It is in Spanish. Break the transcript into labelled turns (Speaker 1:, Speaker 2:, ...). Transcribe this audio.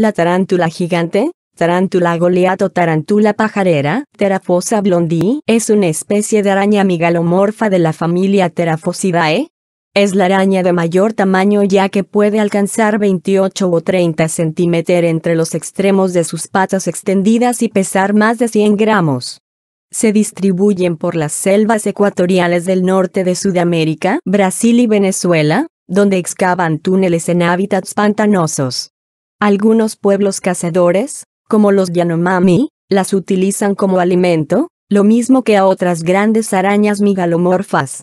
Speaker 1: la tarántula gigante, tarántula o tarántula pajarera, Terafosa blondi, es una especie de araña migalomorfa de la familia Teraphosidae. Es la araña de mayor tamaño ya que puede alcanzar 28 o 30 centímetros entre los extremos de sus patas extendidas y pesar más de 100 gramos se distribuyen por las selvas ecuatoriales del norte de Sudamérica, Brasil y Venezuela, donde excavan túneles en hábitats pantanosos. Algunos pueblos cazadores, como los Yanomami, las utilizan como alimento, lo mismo que a otras grandes arañas migalomorfas.